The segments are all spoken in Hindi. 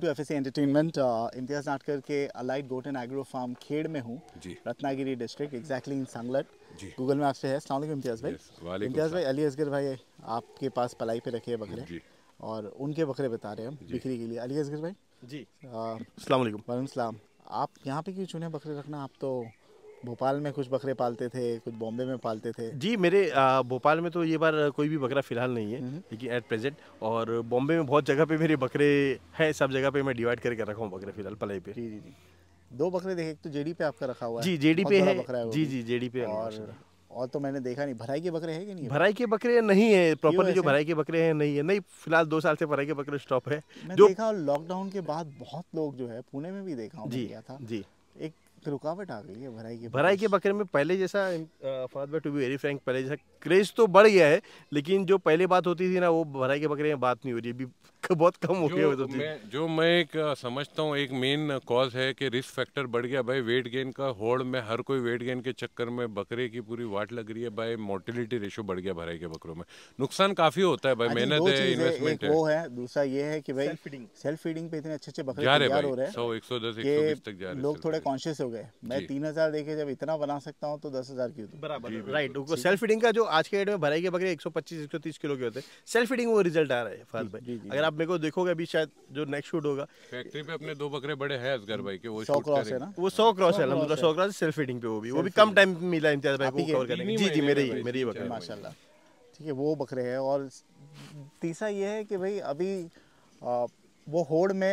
To F S entertainment Imtiaz Natkar के अलाइट goat and agro farm Khed में हूँ Ratnagiri district exactly in Sangalat Google map से है अलैक्म इम्तियाज भाई इम्तियाज भाई अली असगर भाई आपके पास पलाई पे रखे बकरे और उनके बकरे बता रहे हैं बिक्री के लिए अली असगर भाई जी सलाम वालेकुम वालेकुम आप यहाँ पे क्यों चुने बकरे रखना आप तो भोपाल में कुछ बकरे पालते थे कुछ बॉम्बे में पालते थे जी मेरे भोपाल में तो ये बार कोई भी बकरा फिलहाल नहीं है हम्म। लेकिन एट प्रेजेंट और बॉम्बे में बहुत जगह पे मेरे बकरे हैं सब जगह पे मैं डिवाइड करके रखा हूँ बकरे फिलहाल पलाई पे जी जी जी दो बकरे देखे एक तो जेडी पे आपका रखा हुआ है जी जेडी पे है जी जी जेडी पे और और तो मैंने देखा नहीं भराई के बकरे है कि नहीं भराई के बकरे नहीं है प्रॉपरली जो भराई के बकरे हैं नहीं है नहीं फिलहाल दो साल से भराई के बकरे स्टॉप है मैं जो देखा लॉकडाउन के बाद बहुत लोग जो है पुणे में भी देखा हूं जी था जी एक तो रुकावट आ गई है भराई के भराई के बकरे में पहले जैसा father to be very frank पहले जैसा क्रेज तो बढ़ गया है लेकिन जो पहले बात होती थी ना वो भराई के बकरे में बात नहीं हो रही अभी तो बहुत कम हो गया जो मतलब मैं, जो मैं एक समझता हूँ एक मेन कॉज है कि रिस्क फैक्टर बढ़ गया भाई वेट गेन का होड़ में हर कोई वेट गेन के चक्कर में बकरे की पूरी वाट लग रही है भाई मोर्टिलिटी रेशो बढ़ गया भराई के बकरों में नुकसान काफी होता है भाई मेहनत है इन्वेस्टमेंट वो है दूसरा ये है की भाई फीडिंग सेल्फ फीडिंग पे इतने अच्छे अच्छे बकरे जा रहे हैं सौ एक सौ दस तक जा रहे हैं लोग थोड़े कॉन्शियस हो गए मैं तीन हजार देखे जब इतना बना सकता हूँ तो दस हजार की राइट सेल्फ फीडिंग का जो आज के डेट में भराई के बकरे एक सौ पच्चीस एक सौ तीस किलो के होते हैं सेल्फ फीडिंग वो रिजल्ट आ रहा है अगर आप मेरे को देखोगे अभी शायद जो नेक्स्ट शूट होगा फैक्ट्री पे अपने दो बकरे बड़े हैं असगर भाई के वो शूट क्रॉस है ना वो सौ क्रॉस है अलहमदुल्ला सौ क्रॉस सेल्फ फीडिंग पे वो भी वो भी कम टाइम मिला इम्तियाज भाई को कवर करने जी जी मेरे ही मेरे ही बकरे माशाल्लाह ठीक है वो बकरे हैं और तीसरा ये है कि भाई अभी वो होड़ में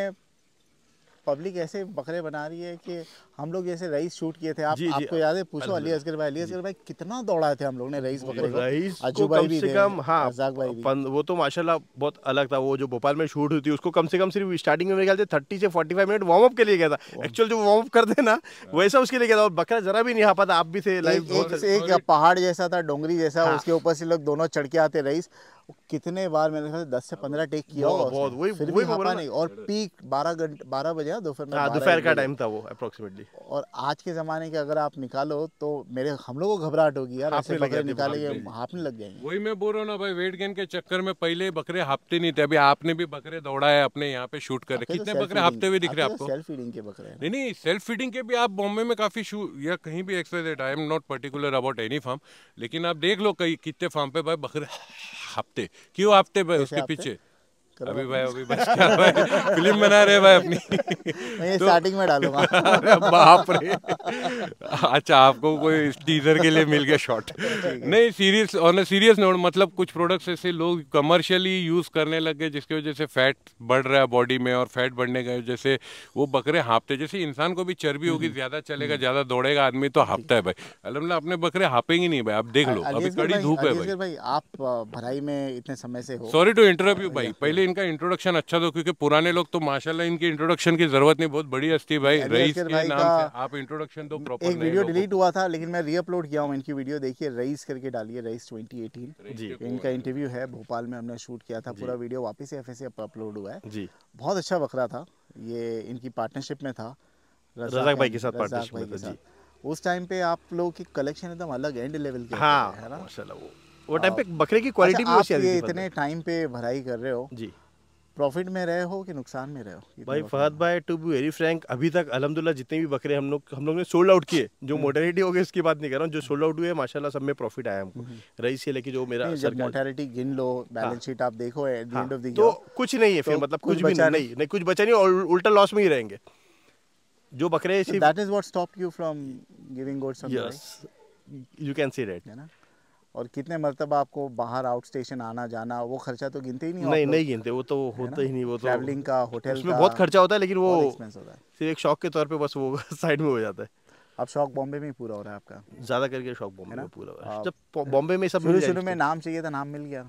पब्लिक ऐसे बकरे बना रही है कि हम लोग जैसे रईस शूट किए थे आप, जी, आपको याद है पूछो अली असगर भाई अली असगर भाई कितना दौड़ा थे हम लोग ने रईस बकरे रईस को कम से कम हाँ भाई वो तो माशाल्लाह बहुत अलग था वो जो भोपाल में शूट हुई थी उसको कम से कम सिर्फ स्टार्टिंग में ख्याल से थर्टी से forty five minute warm up के लिए गया था एक्चुअल जो वार्म अप करते ना वैसा उसके लिए गया था और बकरा जरा भी नहीं आ पाता आप भी थे लाइव एक पहाड़ जैसा था डोंगरी जैसा हाँ। उसके ऊपर से लोग दोनों चढ़ के आते रईस कितने बार मेरे ख्याल से दस से पंद्रह टेक किया बहुत, बहुत वही फिर वही भी हाँ नहीं और पीक बारह घंटे बारह बजे हाँ, दोपहर में हाँ, दोपहर का टाइम था वो अप्रोक्सीमेटली और आज के ज़माने के अगर आप निकालो तो मेरे हम लोगों को घबराहट होगी यार ऐसे बकरे निकाले हाफने लग जाएंगे वही मैं बोल रहा हूँ ना भाई वेट गेन के चक्कर में पहले बकरे हाफते नहीं थे अभी आपने भी बकरे दौड़ा है अपने यहाँ पे शूट कर तो कितने बकरे हाफते हुए दिख रहे तो आपको सेल्फ फीडिंग के बकरे नहीं नहीं सेल्फ फीडिंग के भी आप बॉम्बे में काफ़ी शू या कहीं भी exercise I am not particular about any form लेकिन आप देख लो कई कितने फार्म पे भाई बकरे हफ्ते क्यों हफ्ते उसके पीछे अभी भाई अभी बच गया भाई फिल्म बना रहे भाई अपनी मैं तो, स्टार्टिंग में डालूंगा बाप रे अच्छा आपको कोई टीजर के लिए मिल गया शॉट नहीं सीरियस ऑन सीरियस नोट मतलब कुछ प्रोडक्ट्स ऐसे लोग कमर्शियली यूज़ करने लग गए जिसकी वजह से फैट बढ़ रहा है बॉडी में और फैट बढ़ने का से वो बकरे हाँपते जैसे इंसान को भी चर्बी हम्म, होगी हम्म। ज़्यादा चलेगा हम्म। ज़्यादा दौड़ेगा आदमी तो हाँपता है भाई अलहमद अपने बकरे हाँपेंगे नहीं भाई आप देख लो अभी कड़ी धूप है भाई आप भराई में इतने समय से सॉरी टू इंटरव्यू भाई पहले इनका इंट्रोडक्शन अच्छा दो तो क्योंकि पुराने लोग तो माशाल्लाह इनके इंट्रोडक्शन की जरूरत नहीं बहुत बड़ी हस्ती भाई रईस के भाई नाम से आप इंट्रोडक्शन दो प्रॉपर एक वीडियो डिलीट हुआ था लेकिन मैं रीअपलोड किया हूँ इनकी वीडियो देखिए रईस करके डालिए रईस 2018 जी इनका इंटरव्यू है भोपाल में हमने शूट किया था पूरा वीडियो वापस एफ एस अपलोड हुआ है जी बहुत अच्छा बकरा था ये इनकी पार्टनरशिप में था रजाक भाई के साथ पार्टनरशिप में था जी उस टाइम पे आप लोगों की कलेक्शन एकदम अलग एंड लेवल के हाँ है ना माशाल्लाह वो वो टाइम हाँ। पे बकरे की क्वालिटी अच्छा, भी आप ये इतने टाइम पे भराई कर रहे हो जी प्रॉफिट में रहे हो कि नुकसान में रहे हो भाई फहद भाई टू बी वेरी फ्रैंक अभी तक अलहमदुल्ला जितने भी बकरे हम लोग हम लोग ने सोल्ड आउट किए जो मोटेरिटी हम्म। हो गई उसकी बात नहीं कर रहा हूँ जो सोल्ड आउट हुए माशाल्लाह सब में प्रॉफिट आया हमको हम्म। रही से लेके जो मेरा जब मोटरिटी गिन लो बैलेंस शीट आप देखो एट ऑफ हाँ, तो कुछ नहीं है तो फिर मतलब कुछ भी नहीं नहीं कुछ बचा नहीं और उल्टा लॉस में ही रहेंगे जो बकरे that is what stop you from giving good something yes you can see that है ना और कितने मरतबा आपको बाहर आउट स्टेशन आना जाना वो खर्चा तो गिनते ही नहीं नहीं नहीं गिनते वो तो होता ही नहीं वो तो ट्रैवलिंग का होटल उसमें बहुत खर्चा होता है लेकिन वो होता है सिर्फ एक शौक के तौर पे बस वो साइड में हो जाता है अब शौक बॉम्बे में ही पूरा हो रहा है आपका ज्यादा करके शौक बॉम्बे में पूरा हो रहा है जब बॉम्बे में सब शुरू शुरू में तो। नाम चाहिए था नाम मिल गया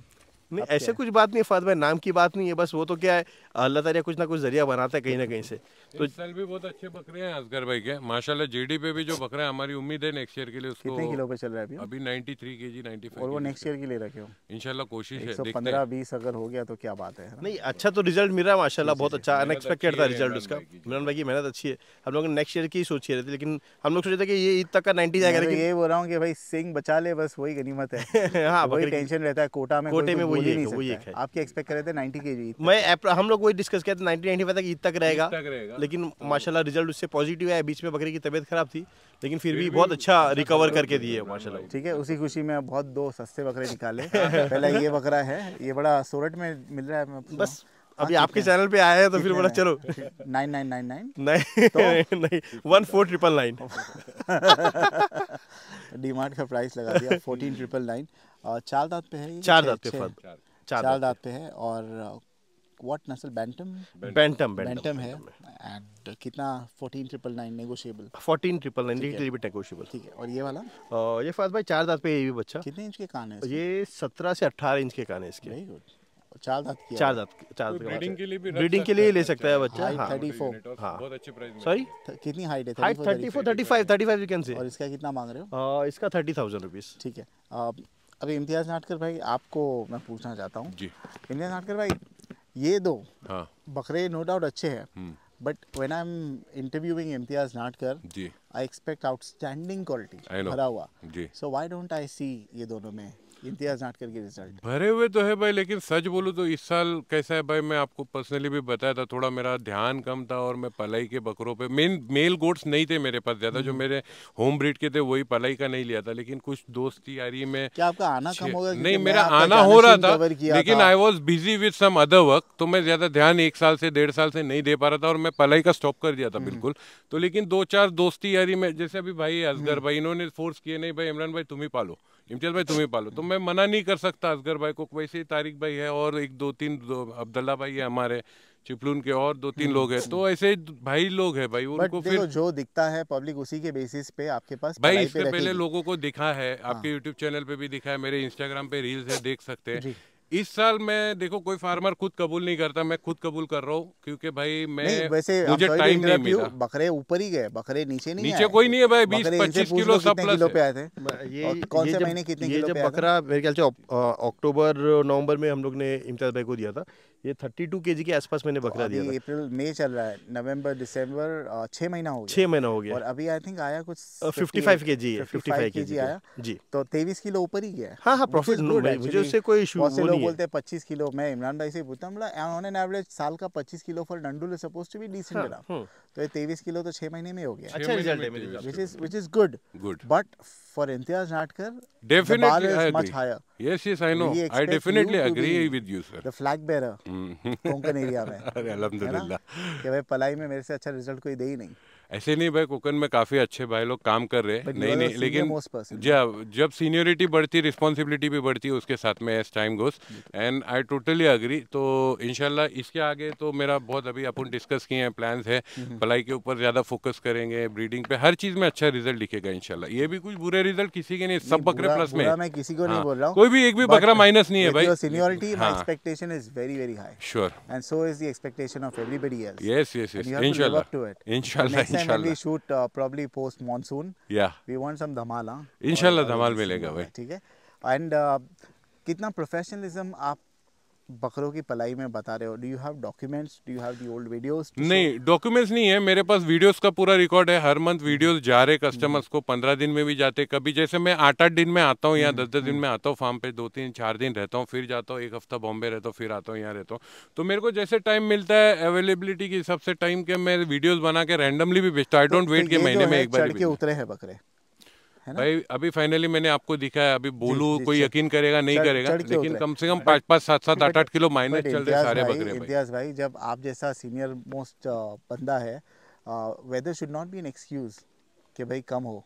नहीं ऐसे कुछ बात नहीं फाद भाई नाम की बात नहीं है बस वो तो क्या है अल्लाह ताला कुछ ना कुछ जरिया बनाता है कहीं ना कहीं से तो सल भी बहुत अच्छे बकरे हैं असगर भाई के माशाल्लाह जीडी पे भी जो बकरे हैं हमारी उम्मीद है नेक्स्ट ईयर के लिए उसको कितने किलो पे चल रहा है अभी अभी 93 केजी 95 और वो नेक्स्ट ईयर के लिए रखे हो इंशाल्लाह कोशिश है देखते 15 20 अगर हो गया तो क्या बात है नहीं अच्छा तो रिजल्ट मिल रहा है माशाल्लाह बहुत अच्छा अनएक्सपेक्टेड था रिजल्ट उसका मिलन भाई की मेहनत अच्छी है हम लोग नेक्स्ट ईयर की सोच रहे थे लेकिन हम लोग सोच रहे थे कि ये ईद तक का 90 जाएगा तो ये बोल रहा हूँ कि भाई सिंह बचा ले बस वही गनीमत है हाँ टेंशन रहता है कोटा में कोटे में बोल ही नहीं वो सकते आपके एक्सपेक्ट कर रहे थे 90 केजी मैं हम लोग वही डिस्कस किया था 90 95 तक ईद तक रहेगा लेकिन तो- माशाल्लाह रिजल्ट उससे पॉजिटिव है बीच में बकरी की तबीयत खराब थी लेकिन फिर भी बहुत अच्छा रिकवर तो करके दिए माशाल्लाह ठीक है उसी खुशी में बहुत दो सस्ते बकरे निकाले हाँ। पहला ये बकरा है ये बड़ा सोरठ में मिल रहा है बस अभी हाँ, आपके चैनल पे आया तो है तो फिर बोला चलो नाइन नाइन नाइन नाइन नहीं नहीं one four triple nine D Mart का प्राइस लगा दिया फोर्टीन ट्रिपल नाइन और चार दांत पे है चार दांत पे फर्द चार चार दांत पे है और व्हाट uh, नस्ल बैंटम बैंटम बैंटम है एंड कितना 14 triple 9 negotiable 14 triple nine little bit negotiable ठीक है और ये वाला और ये फाज भाई चार दांत पे ये भी बच्चा कितने इंच के कान है ये 17 से 18 इंच के कान है इसके चार दांत की चार दांत चार ब्रीडिंग के लिए भी ब्रीडिंग के लिए ले सकता है बच्चा हाइट 34 हाँ बहुत अच्छे प्राइस में सॉरी कितनी हाइट है हाइट 34 35 35 यू कैन से और इसका कितना मांग रहे हो इसका 30000 रुपीस ठीक है अभी इम्तियाज नाटकर भाई आपको मैं पूछना चाहता हूँ इम्तियाज नाटकर भाई ये दो हाँ. बकरे नो डाउट अच्छे हैं but when I am interviewing Imtiaz Natkar I expect outstanding quality भरा हुआ सो वाई डोंट आई सी ये दोनों में इम्तियाज नाटकर की रिजल्ट भरे हुए तो है भाई लेकिन सच बोलूँ तो इस साल कैसा है भाई मैं आपको पर्सनली भी बताया था थोड़ा मेरा ध्यान कम था और मैं पलाई के बकरों पे मेन मेल गोट्स नहीं थे मेरे पास ज़्यादा जो हम्म। मेरे होम ब्रीड के थे वही पलाई का नहीं लिया था लेकिन कुछ दोस्ती यारी में क्या आपका आना कम गया नहीं मेरा आना हो रहा था लेकिन I was busy with some other work तो मैं ज़्यादा ध्यान एक साल से डेढ़ साल से नहीं दे पा रहा था और मैं पलाई का स्टॉप कर दिया था हम्म। बिल्कुल तो लेकिन दो चार दोस्ती यारी में जैसे अभी भाई असगर हम्म। भाई इन्होंने फोर्स किए नहीं भाई इमरान भाई तुम ही पालो इम्तियाज भाई तुम ही पालो तो मैं मना नहीं कर सकता असगर भाई को वैसे ही तारिक भाई है और एक दो तीन दो, अब्दुल्ला भाई है हमारे चिपलून के और दो तीन हम्म। लोग हैं तो ऐसे भाई लोग हैं भाई उनको फिर जो दिखता है पब्लिक उसी के बेसिस पे आपके पास भाई इससे पहले लोगों को दिखा है आपके यूट्यूब हाँ। चैनल पे भी दिखा है मेरे इंस्टाग्राम पे रील्स है देख सकते हैं इस साल मैं देखो कोई फार्मर खुद कबूल नहीं करता मैं खुद कबूल कर रहा हूँ क्योंकि भाई मैं वैसे मुझे टाइम नहीं मिला बकरे ऊपर ही गए बकरे नीचे नहीं नीचे कोई नहीं है भाई बीस पच्चीस किलो सब किलो पे आए थे ये कौन से महीने कितने ये जब बकरा मेरे ख्याल से अक्टूबर नवंबर में हम लोग ने इम्तियाज भाई को दिया था ये थर्टी टू के जी के आसपास मैंने तो बकरा दिया अप्रैल मई चल रहा है नवंबर दिसंबर छः महीना हो गया छः महीना हो गया और अभी आई थिंक आया कुछ फिफ्टी फाइव के जी फिफ्टी फाइव के जी आया जी तो तेईस किलो ऊपर ही गया हाँ हाँ प्रॉफिट मुझे उससे कोई इशू नहीं से लोग बोलते हैं पच्चीस किलो मैं इमरान भाई से पूछता हूँ ऑन एन एवरेज साल का पच्चीस किलो फॉर डंडुल suppose to be decent enough तो ये तेईस किलो तो छः महीने में हो गया अच्छा रिजल्ट है which is which is good good but for Imtiaz Natkar, definitely the bar is I much higher. Yes, yes, I know. I definitely agree with you, sir. The flag bearer, Konkan area Alhamdulillah. That अल्हम्दुलिल्लाह. कि भाई पलाई में मेरे से अच्छा ऐसे नहीं भाई कोकन में काफी अच्छे भाई लोग काम कर रहे हैं नहीं नहीं लेकिन जब जब सीनियरिटी बढ़ती रिस्पॉन्सिबिलिटी भी बढ़ती है उसके साथ में as time goes and I totally agree तो इनशाला इसके आगे तो मेरा बहुत अभी अपन डिस्कस किए हैं प्लान्स है भलाई के ऊपर ज़्यादा फोकस करेंगे ब्रीडिंग पे हर चीज़ में अच्छा रिजल्ट लिखेगा इनशाला ये भी कुछ बुरे रिजल्ट किसी के नहीं सब बकरे प्लस में किसी को नहीं हाँ। बोल रहा हूँ कोई भी एक भी बकरा माइनस नहीं है भाई seniority expectation is very very high sure and so is expectation of yes yes yes इनशाला इनशाला इनशाला शूट प्रॉब्ली पोस्ट मॉनसून या वी वांट सम धमाल इनशाला धमाल मिलेगा भाई ठीक है एंड uh, कितना प्रोफेशनलिज्म आप बकरों की पलाई में बता रहे हो do you have documents do you have the old videos नहीं डॉक्यूमेंट्स नहीं है मेरे पास वीडियोस का पूरा रिकॉर्ड है हर मंथ वीडियोस hmm. जा रहे कस्टमर्स hmm. को पंद्रह दिन में भी जाते कभी जैसे मैं आठ आठ दिन में आता हूँ या hmm. दस दस दिन में आता हूँ फार्म पे दो तीन चार दिन रहता हूँ फिर जाता हूँ एक हफ्ता बॉम्बे रहता हूँ फिर आता हूँ यहाँ रहता हूँ तो मेरे को जैसे टाइम मिलता है अवेलेबिलिटी के हिसाब से टाइम के मैं वीडियोज बना के रैंडमली भी बेचता आई डोंट वेट के महीने में एक बार उतरे हैं बकरे है ना भाई अभी फाइनली मैंने आपको दिखा है अभी बोलू जी, कोई यकीन करेगा नहीं चर, करेगा चड़ लेकिन कम से कम पाँच पाँच सात सात आठ आठ किलो माइनस चल रहे सारे बकरे इम्तियाज भाई जब आप जैसा सीनियर मोस्ट बंदा है whether should not be an excuse कि भाई कम हो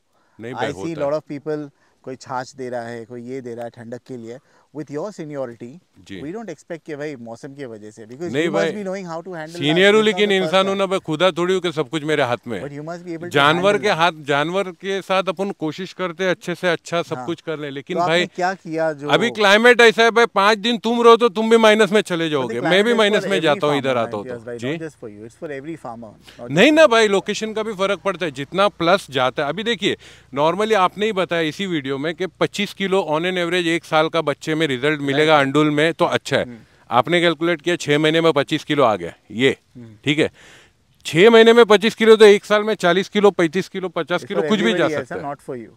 I see lot of people कोई छाछ दे रहा है कोई ये दे रहा है ठंडक के लिए with your seniority we don't expect ke bhai मौसम की वजह से because you must be knowing how to handle senior हूँ लेकिन इंसान हूँ ना मैं खुदा थोड़ी हूँ कि सब कुछ मेरे हाथ में but you must be able जानवर के हाथ जानवर के साथ अपन कोशिश करते अच्छे से अच्छा सब हाँ। कुछ कर ले लेकिन तो भाई क्या किया जो अभी क्लाइमेट ऐसा है भाई पांच दिन तुम रहो तो तुम भी माइनस में चले जाओगे मैं भी माइनस में जाता हूँ इधर आता हूँ तो। जी नहीं ना भाई लोकेशन का भी फर्क पड़ता है जितना प्लस जाता है अभी देखिए नॉर्मली आपने ही बताया इसी वीडियो में कि 25 किलो ऑन एन एवरेज एक साल का बच्चे में में रिजल्ट मिलेगा अंडुल में तो अच्छा है हम्म। आपने कैलकुलेट किया छः महीने में पच्चीस किलो आ गया ये हम्म। ठीक है छः महीने में पच्चीस किलो तो एक साल में चालीस किलो पैंतीस किलो पचास किलो कुछ भी जा सकता है नॉट फॉर यू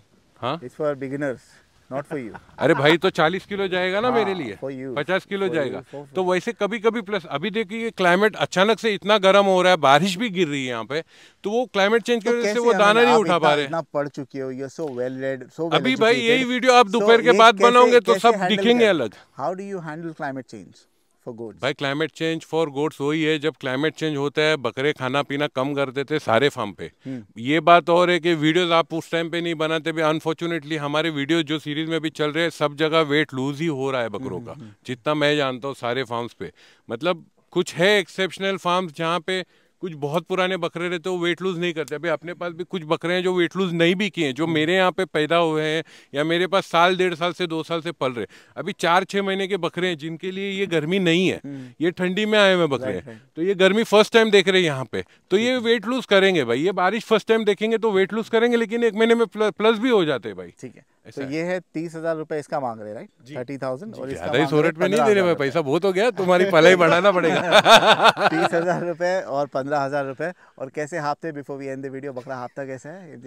हाँ for beginners not for you अरे भाई तो 40 किलो जाएगा ना हाँ, मेरे लिए पचास किलो जाएगा तो वैसे कभी कभी प्लस अभी देखिए क्लाइमेट अचानक से इतना गर्म हो रहा है बारिश भी गिर रही है यहाँ पे तो वो क्लाइमेट चेंज की तो वजह से वो दाना नहीं उठा पा रहे इतना पढ़ चुके हो you so well read so अभी भाई यही वीडियो आप दोपहर के बाद बनाओगे तो सब दिखेंगे अलग how do you handle climate change for goats भाई क्लाइमेट चेंज फॉर गोड्स वही है जब क्लाइमेट चेंज होता है बकरे खाना पीना कम कर देते सारे फार्म पे हम्म। ये बात और है कि वीडियोस आप उस टाइम पे नहीं बनाते भी अनफॉर्चुनेटली हमारे वीडियो जो सीरीज में भी चल रहे हैं सब जगह वेट लूज ही हो रहा है बकरों हम्म, का हम्म, जितना मैं जानता हूँ सारे फार्म्स पे मतलब कुछ है एक्सेप्शनल फार्म्स जहाँ पे कुछ बहुत पुराने बकरे रहते वो वेट लूज़ नहीं करते अभी अपने पास भी कुछ बकरे हैं जो वेट लूज़ नहीं भी किए जो मेरे यहाँ पे पैदा हुए हैं या मेरे पास साल डेढ़ साल से दो साल से पल रहे अभी चार छः महीने के बकरे हैं जिनके लिए ये गर्मी नहीं है हम्म। ये ठंडी में आए हुए बकरे हैं तो ये गर्मी फर्स्ट टाइम देख रहे हैं यहाँ पे तो ये वेट लूज़ करेंगे भाई ये बारिश फर्स्ट टाइम देखेंगे तो वेट लूज़ करेंगे लेकिन एक महीने में प्लस भी हो जाते हैं भाई ठीक है तो ये है तीस हजार रूपए इसका मांग रहे राइट थर्टी थाउजेंड और ज्यादा ही में नहीं दे रहे पैसा बहुत हो गया तुम्हारी पहले ही बढ़ाना पड़ेगा तीस हजार रूपए और पंद्रह हजार रूपए और कैसे हाफते बिफोर वी एंड दीडियो बकरा हाफता कैसे है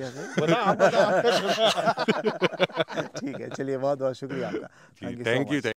ठीक है चलिए बहुत बहुत शुक्रिया आपका थैंक यू